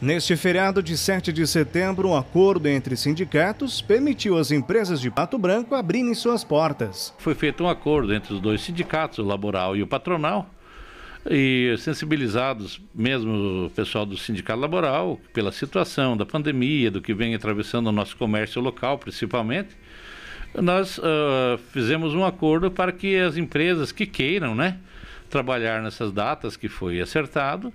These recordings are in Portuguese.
Neste feriado de 7 de setembro, um acordo entre sindicatos permitiu às empresas de Pato Branco abrirem suas portas. Foi feito um acordo entre os dois sindicatos, o laboral e o patronal, e sensibilizados mesmo o pessoal do sindicato laboral pela situação da pandemia, do que vem atravessando o nosso comércio local, principalmente, nós uh, fizemos um acordo para que as empresas que queiram, né, trabalhar nessas datas que foi acertado,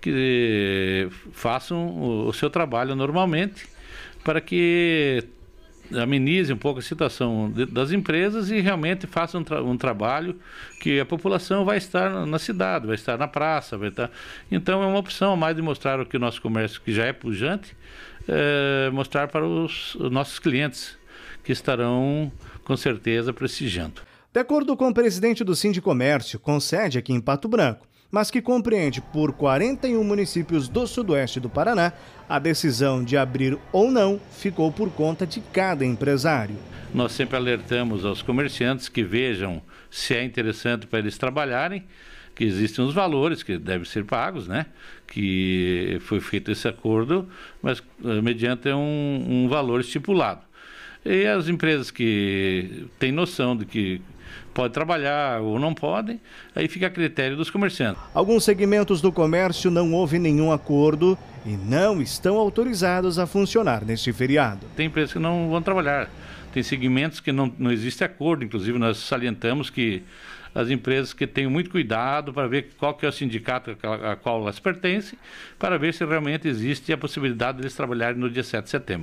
que façam o, seu trabalho normalmente, para que amenize um pouco a situação das empresas e realmente faça um, tra um, trabalho que a população vai estar na, cidade, vai estar na praça, vai estar. Então é uma opção mais de mostrar o que o nosso comércio, que já é pujante, é, mostrar para os, os nossos clientes que estarão com certeza prestigiando. De acordo com o presidente do Sindicomércio, com sede aqui em Pato Branco, mas que compreende por 41 municípios do sudoeste do Paraná, a decisão de abrir ou não ficou por conta de cada empresário. Nós sempre alertamos aos comerciantes que vejam se é interessante para eles trabalharem, que existem os valores que devem ser pagos, né? Que foi feito esse acordo, mas eh, mediante um, um valor estipulado. E as empresas que têm noção de que pode trabalhar ou não podem, aí fica a critério dos comerciantes. Alguns segmentos do comércio não houve nenhum acordo e não estão autorizados a funcionar neste feriado. Tem empresas que não vão trabalhar, tem segmentos que não, não existe acordo, inclusive nós salientamos que as empresas que tenham muito cuidado para ver qual que é o sindicato a qual elas pertencem, para ver se realmente existe a possibilidade de trabalharem no dia 7 de setembro.